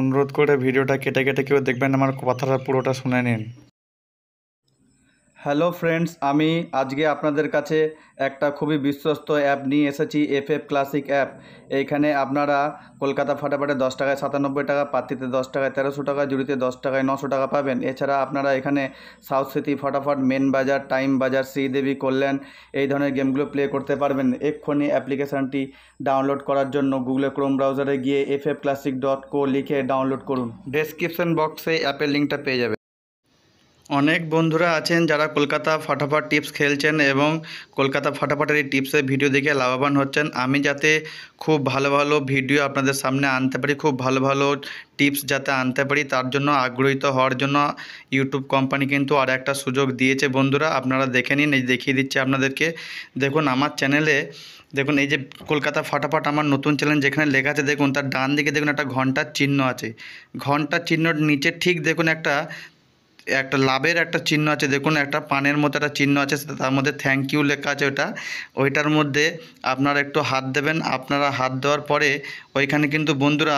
অনুরোধ করে ভিডিওটা কেটে কেটে কেউ দেখবেন আমার কথাটা পুরোটা শুনে নিন হ্যালো ফ্রেন্ডস আমি আজকে আপনাদের কাছে একটা খুবই বিশ্বস্ত অ্যাপ নিয়ে এসেছি এফ এফ ক্লাসিক অ্যাপ এইখানে আপনারা কলকাতা ফাটাফাটে দশ টাকায় সাতানব্বই টাকা পাত্রিতে দশ টাকায় তেরোশো টাকা জুড়িতে দশ টাকায় নশো টাকা পাবেন এছাড়া আপনারা এখানে south city Fatafat main Bazar time Bazar Sridevi কল্যাণ এই ধরনের গেমগুলো প্লে করতে পারবেন এক্ষুনি অ্যাপ্লিকেশানটি ডাউনলোড করার জন্য গুগলে ক্রোম ব্রাউজারে গিয়ে F F classic dot co লিখে ডাউনলোড করুন ডেসক্রিপশন বক্সে অ্যাপের লিঙ্কটা পেয়ে যাবে অনেক বন্ধুরা আছেন যারা কলকাতা ফাটাফাট টিপস খেলছেন এবং কলকাতা ফাটাফাটের এই টিপসের ভিডিও দেখে লাভবান হচ্ছেন আমি যাতে খুব ভালো ভালো ভিডিও আপনাদের সামনে আনতে পারি খুব ভালো ভালো টিপস যাতে আনতে পারি তার জন্য আগ্রহীত হওয়ার জন্য ইউটিউব কোম্পানি কিন্তু আর একটা সুযোগ দিয়েছে বন্ধুরা আপনারা দেখে নিন এই দেখিয়ে দিচ্ছে আপনাদেরকে দেখুন আমার চ্যানেলে দেখুন এই যে কলকাতা ফাটাফাট আমার নতুন চ্যানেল যেখানে লেখা আছে দেখুন তার ডান দিকে দেখুন একটা ঘন্টার চিহ্ন আছে ঘন্টার চিহ্ন নিচে ঠিক দেখুন একটা একটা লাভের একটা চিহ্ন আছে দেখুন একটা পানের মতো একটা চিহ্ন আছে তার মধ্যে থ্যাংক ইউ লেখা আছে ওটা ওইটার মধ্যে আপনারা একটু হাত দেবেন আপনারা হাত দেওয়ার পরে ওইখানে কিন্তু বন্ধুরা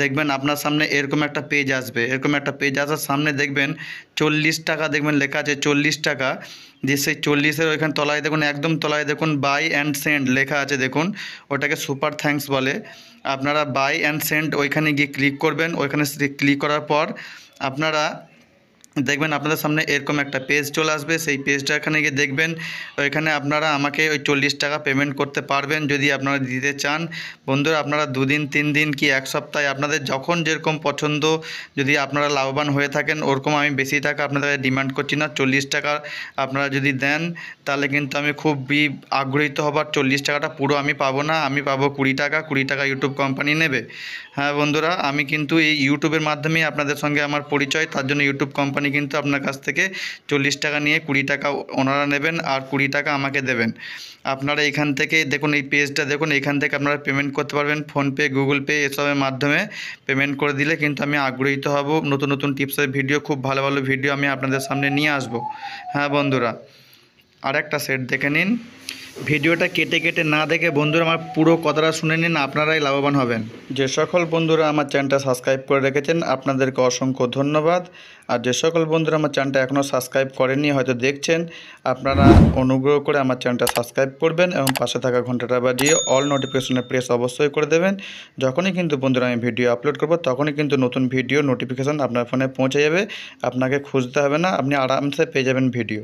দেখবেন আপনার সামনে এরকম একটা পেজ আসবে এরকম একটা পেজ আসার সামনে দেখবেন চল্লিশ টাকা দেখবেন লেখা আছে চল্লিশ টাকা যে সেই চল্লিশের ওইখানে তলায় দেখুন একদম তলায় দেখুন বাই অ্যান্ড সেন্ট লেখা আছে দেখুন ওটাকে সুপার থ্যাঙ্কস বলে আপনারা বাই অ্যান্ড সেন্ট ওইখানে গিয়ে ক্লিক করবেন ওইখানে ক্লিক করার পর আপনারা দেখবেন আপনাদের সামনে এরকম একটা পেজ চলে আসবে সেই পেজটা এখানে গিয়ে দেখবেন ওইখানে আপনারা আমাকে ওই চল্লিশ টাকা পেমেন্ট করতে পারবেন যদি আপনারা দিতে চান বন্ধুরা আপনারা দুদিন তিন দিন কি এক সপ্তাহে আপনাদের যখন যেরকম পছন্দ যদি আপনারা লাভবান হয়ে থাকেন ওরকম আমি বেশি টাকা আপনাদের ডিমান্ড করছি না চল্লিশ টাকা আপনারা যদি দেন তাহলে কিন্তু আমি খুবই আগ্রহিত হবার চল্লিশ টাকাটা পুরো আমি পাবো না আমি পাবো কুড়ি টাকা কুড়ি টাকা ইউটিউব কোম্পানি নেবে হ্যাঁ বন্ধুরা আমি কিন্তু এই ইউটিউবের মাধ্যমেই আপনাদের সঙ্গে আমার পরিচয় তার জন্য ইউটিউব কোম্পানি কোম্পানি কিন্তু আপনার কাছ থেকে চল্লিশ টাকা নিয়ে কুড়ি টাকা ওনারা নেবেন আর কুড়ি টাকা আমাকে দেবেন আপনারা এখান থেকে দেখুন এই পেজটা দেখুন এখান থেকে আপনারা পেমেন্ট করতে পারবেন ফোনপে গুগল পে এসবের মাধ্যমে পেমেন্ট করে দিলে কিন্তু আমি আগ্রহীত হব নতুন নতুন টিপসের ভিডিও খুব ভালো ভালো ভিডিও আমি আপনাদের সামনে নিয়ে আসব হ্যাঁ বন্ধুরা আর একটা সেট দেখে নিন ভিডিওটা কেটে কেটে না দেখে বন্ধুরা আমার পুরো কথাটা শুনে নিন আপনারাই লাভবান হবেন যে সকল বন্ধুরা আমার চ্যানেলটা সাবস্ক্রাইব করে রেখেছেন আপনাদেরকে অসংখ্য ধন্যবাদ আর যে সকল বন্ধুরা আমার চ্যানেলটা এখনও সাবস্ক্রাইব করেননি হয়তো দেখছেন আপনারা অনুগ্রহ করে আমার চ্যানেলটা সাবস্ক্রাইব করবেন এবং পাশে থাকা ঘন্টাটা বাজিয়ে অল নোটিফিকেশনে প্রেস অবশ্যই করে দেবেন যখনই কিন্তু বন্ধুরা আমি ভিডিও আপলোড করব তখনই কিন্তু নতুন ভিডিও নোটিফিকেশান আপনার ফোনে পৌঁছে যাবে আপনাকে খুঁজতে হবে না আপনি আরামসে পেয়ে যাবেন ভিডিও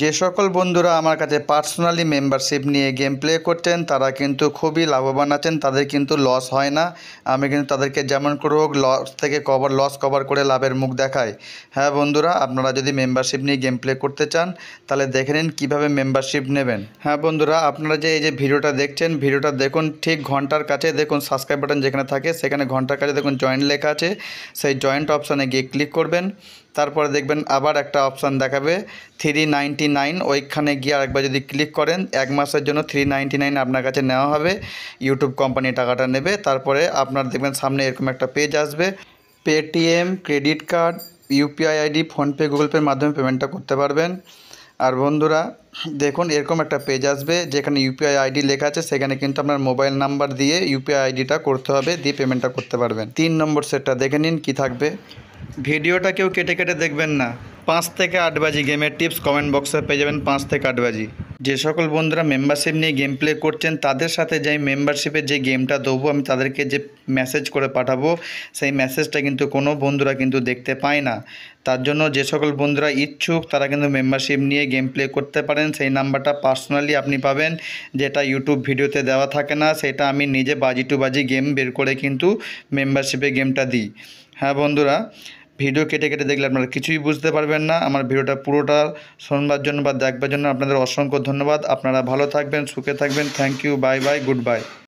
যে সকল বন্ধুরা আমার কাছে পার্সোনালি মেম্বারশিপ নিয়ে গেম প্লে করতেন তারা কিন্তু খুবই লাভবান আছেন তাদের কিন্তু লস হয় না আমি কিন্তু তাদেরকে যেমন করে হোক লস থেকে কভার লস কভার করে লাভের মুখ দেখাই হ্যাঁ বন্ধুরা আপনারা যদি মেম্বারশিপ নিয়ে গেম প্লে করতে চান তাহলে দেখে নিন কীভাবে মেম্বারশিপ নেবেন হ্যাঁ বন্ধুরা আপনারা যে এই যে ভিডিওটা দেখছেন ভিডিওটা দেখুন ঠিক ঘন্টার কাছে দেখুন সাবস্ক্রাইব বাটন যেখানে থাকে সেখানে ঘন্টার কাছে দেখুন জয়েন্ট লেখা আছে সেই জয়েন্ট অপশানে গিয়ে ক্লিক করবেন তারপরে দেখবেন আবার একটা অপশান দেখাবে থ্রি নাইনটি নাইন ওইখানে গিয়ে আরেকবার যদি ক্লিক করেন এক মাসের জন্য থ্রি নাইনটি নাইন আপনার কাছে নেওয়া হবে ইউটিউব কোম্পানি টাকাটা নেবে তারপরে আপনার দেখবেন সামনে এরকম একটা পেজ আসবে Paytm credit card UPI ID PhonePe Google পের মাধ্যমে পেমেন্টটা করতে পারবেন আর বন্ধুরা দেখুন এরকম একটা পেজ আসবে যেখানে ইউপিআই আইডি লেখা আছে সেখানে কিন্তু আপনার মোবাইল নাম্বার দিয়ে ইউপিআই আইডিটা করতে হবে দিয়ে পেমেন্টটা করতে পারবেন তিন নম্বর সেটটা দেখে নিন কী থাকবে ভিডিওটা কেউ কেটে কেটে দেখবেন না পাঁচ থেকে আট বাজি গেমের টিপস কমেন্ট বক্সে পেয়ে যাবেন পাঁচ থেকে আট বাজি যে সকল বন্ধুরা মেম্বারশিপ নিয়ে গেম প্লে করছেন তাদের সাথে যে মেম্বারশিপে যে গেমটা দেবো আমি তাদেরকে যে মেসেজ করে পাঠাবো সেই মেসেজটা কিন্তু কোনো বন্ধুরা কিন্তু দেখতে পায় না তার জন্য যে সকল বন্ধুরা ইচ্ছুক তারা কিন্তু মেম্বারশিপ নিয়ে গেম প্লে করতে পারেন সেই নাম্বারটা পার্সোনালি আপনি পাবেন যেটা ইউটিউব ভিডিওতে দেওয়া থাকে না সেটা আমি নিজে বাজি টু বাজি গেম বের করে কিন্তু মেম্বারশিপে গেমটা দিই হ্যাঁ বন্ধুরা ভিডিও কেটে কেটে দেখলে আপনারা কিছুই বুঝতে পারবেন না আমার ভিডিওটা পুরোটা শোনবার জন্য বা দেখবার জন্য আপনাদের অসংখ্য ধন্যবাদ আপনারা ভালো থাকবেন সুখে থাকবেন thank you bye bye good bye